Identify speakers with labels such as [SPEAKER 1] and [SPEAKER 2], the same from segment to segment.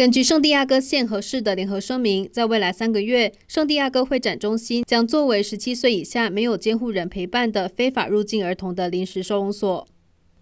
[SPEAKER 1] 根据圣地亚哥县和市的联合声明，在未来三个月，圣地亚哥会展中心将作为十七岁以下没有监护人陪伴的非法入境儿童的临时收容所。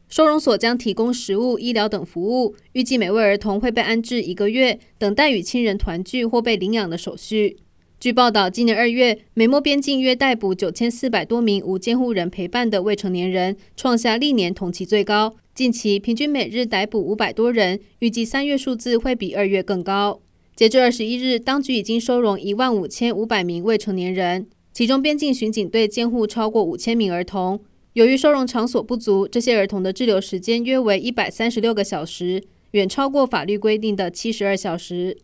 [SPEAKER 1] 收容所将提供食物、医疗等服务，预计每位儿童会被安置一个月，等待与亲人团聚或被领养的手续。据报道，今年二月，美墨边境约逮捕九千四百多名无监护人陪伴的未成年人，创下历年同期最高。近期平均每日逮捕五百多人，预计三月数字会比二月更高。截至二十一日，当局已经收容一万五千五百名未成年人，其中边境巡警队监护超过五千名儿童。由于收容场所不足，这些儿童的滞留时间约为一百三十六个小时，远超过法律规定的七十二小时。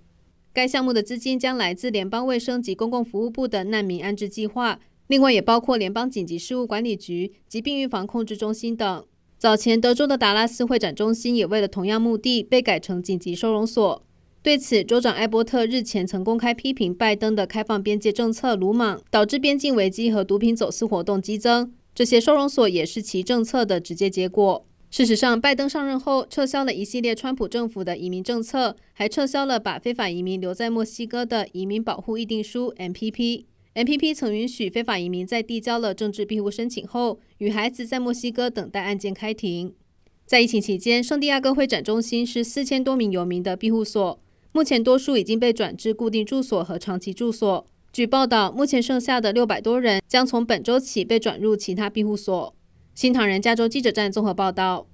[SPEAKER 1] 该项目的资金将来自联邦卫生及公共服务部的难民安置计划，另外也包括联邦紧急事务管理局、疾病预防控制中心等。早前，德州的达拉斯会展中心也为了同样目的被改成紧急收容所。对此，州长艾伯特日前曾公开批评拜登的开放边界政策鲁莽，导致边境危机和毒品走私活动激增。这些收容所也是其政策的直接结果。事实上，拜登上任后撤销了一系列川普政府的移民政策，还撤销了把非法移民留在墨西哥的移民保护议定书 MPP。MPP 曾允许非法移民在递交了政治庇护申请后，与孩子在墨西哥等待案件开庭。在疫情期间，圣地亚哥会展中心是四千多名游民的庇护所。目前，多数已经被转至固定住所和长期住所。据报道，目前剩下的六百多人将从本周起被转入其他庇护所。新唐人加州记者站综合报道。